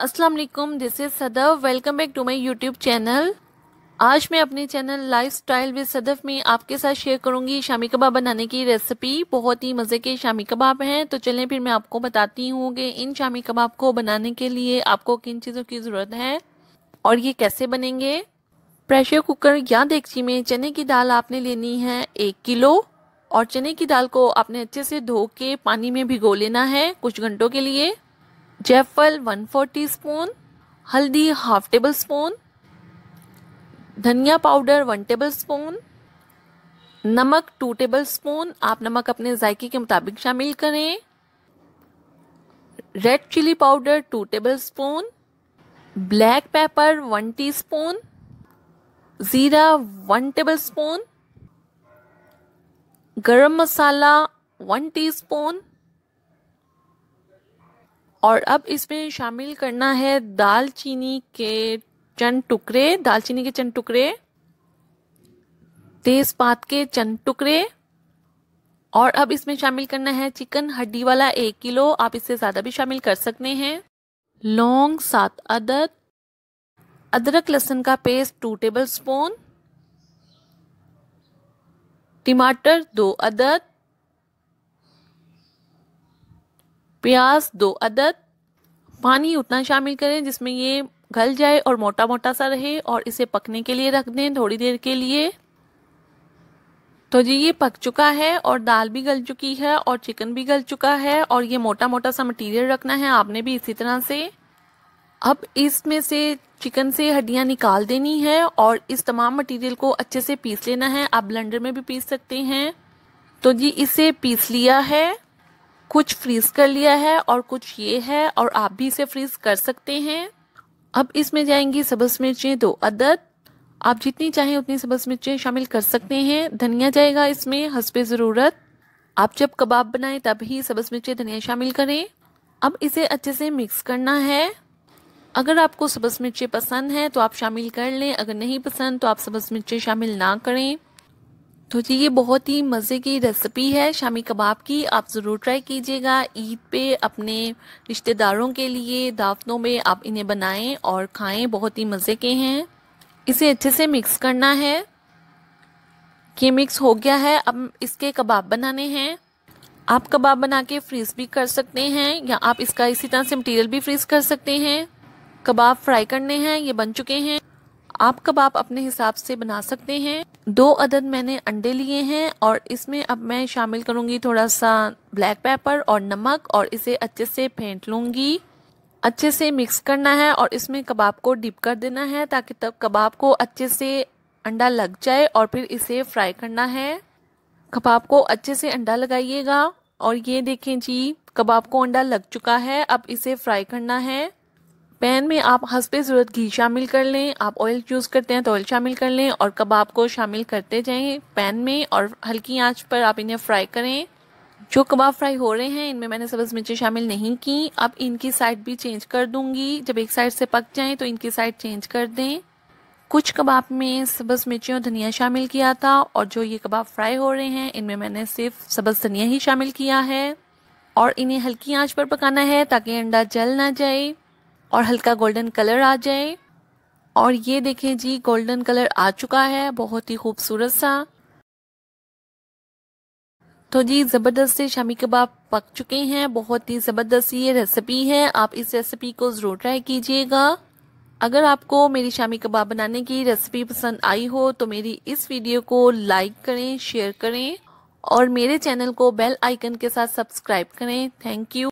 Aslam this is Sadaf welcome back to my YouTube channel आज मैं अपने channel lifestyle with Sadaf में आपके साथ शेयर करूंगी शामी कबाब बनाने की रेसिपी बहुत ही मज़े के शामी कबाब हैं तो चलें फिर मैं आपको बताती हूँ कि इन शामी कबाब को बनाने के लिए आपको किन चीज़ों की ज़रूरत है और ये कैसे बनेंगे प्रेशर कुकर या डेगची में चने की दाल आपने लेनी है एक किलो और चने की दाल को आपने अच्छे से धो के पानी में भिगो लेना है कुछ घंटों के लिए जयफल वन फोर टी स्पून हल्दी हाफ टेबल स्पून धनिया पाउडर वन टेबल स्पून नमक टू टेबल स्पून आप नमक अपने जायके के मुताबिक शामिल करें red chilli powder two tablespoon black pepper one teaspoon ज़ीरा one tablespoon garam masala one tea spoon और अब इसमें शामिल करना है दालचीनी के चंद टुकड़े दालचीनी के चंद टुकड़े तेज़पात के चंद टुकड़े और अब इसमें शामिल करना है चिकन हड्डी वाला एक किलो आप इससे ज़्यादा भी शामिल कर सकते हैं लौंग सात अदद अदरक लहसुन का पेस्ट टू टेबल स्पून टमाटर दो अदद प्याज दो अदद पानी उतना शामिल करें जिसमें ये घल जाए और मोटा मोटा सा रहे और इसे पकने के लिए रख दें थोड़ी देर के लिए तो जी ये पक चुका है और दाल भी गल चुकी है और चिकन भी गल चुका है और ये मोटा मोटा सा मटेरियल रखना है आपने भी इसी तरह से अब इसमें से चिकन से हड्डियां निकाल देनी है और इस तमाम मटेरियल को अच्छे से पीस लेना है आप ब्लेंडर में भी पीस सकते हैं तो जी इसे पीस लिया है कुछ फ्रीज कर लिया है और कुछ ये है और आप भी इसे फ्रीज कर सकते हैं अब इसमें जाएंगी सब्ज मिर्चें दो अदद आप जितनी चाहें उतनी सब्ज मिर्चें शामिल कर सकते हैं धनिया जाएगा इसमें हंसपे ज़रूरत आप जब कबाब बनाएं तब ही सब्ज मिर्चें धनिया शामिल करें अब इसे अच्छे से मिक्स करना है अगर आपको सब्ज मिर्चें पसंद हैं तो आप शामिल कर लें अगर नहीं पसंद तो आप सब्ज मिर्चें शामिल ना करें तो जी ये बहुत ही मज़े की रेसिपी है शामी कबाब की आप ज़रूर ट्राई कीजिएगा ईद पे अपने रिश्तेदारों के लिए दावतों में आप इन्हें बनाएं और खाएं बहुत ही मज़े के हैं इसे अच्छे से मिक्स करना है ये मिक्स हो गया है अब इसके कबाब बनाने हैं आप कबाब बना के फ्रीज भी कर सकते हैं या आप इसका इसी तरह से मटेरियल भी फ्रीज कर सकते हैं कबाब फ्राई करने हैं ये बन चुके हैं आप कबाब अपने हिसाब से बना सकते हैं दो अदद मैंने अंडे लिए हैं और इसमें अब मैं शामिल करूंगी थोड़ा सा ब्लैक पेपर और नमक और इसे अच्छे से फेंट लूंगी अच्छे से मिक्स करना है और इसमें कबाब को डिप कर देना है ताकि तब कबाब को अच्छे से अंडा लग जाए और फिर इसे फ्राई करना है कबाब को अच्छे से अंडा लगाइएगा और ये देखें जी कबाब को अंडा लग चुका है अब इसे फ्राई करना है पैन में आप हंसपे ज़रूरत घी शामिल कर लें आप ऑयल यूज़ करते हैं तो ऑयल शामिल कर लें और कबाब को शामिल करते जाएं पैन में और हल्की आंच पर आप इन्हें फ्राई करें जो कबाब फ्राई हो रहे हैं इनमें मैंने सब्ज़ मिर्चें शामिल नहीं की अब इनकी साइड भी चेंज कर दूंगी जब एक साइड से पक जाएं तो इनकी साइड चेंज कर दें कुछ कबाब में सब्ज़ मिर्ची और धनिया शामिल किया था और जो ये कबाब फ्राई हो रहे हैं इनमें मैंने सिर्फ सब्ज़ धनिया ही शामिल किया है और इन्हें हल्की आंच पर पकाना है ताकि अंडा जल ना जाए और हल्का गोल्डन कलर आ जाए और ये देखें जी गोल्डन कलर आ चुका है बहुत ही खूबसूरत सा तो जी ज़बरदस्त से शामी कबाब पक चुके हैं बहुत ही ज़बरदस्त ये रेसिपी है आप इस रेसिपी को ज़रूर ट्राई कीजिएगा अगर आपको मेरी शामी कबाब बनाने की रेसिपी पसंद आई हो तो मेरी इस वीडियो को लाइक करें शेयर करें और मेरे चैनल को बेल आइकन के साथ सब्सक्राइब करें थैंक यू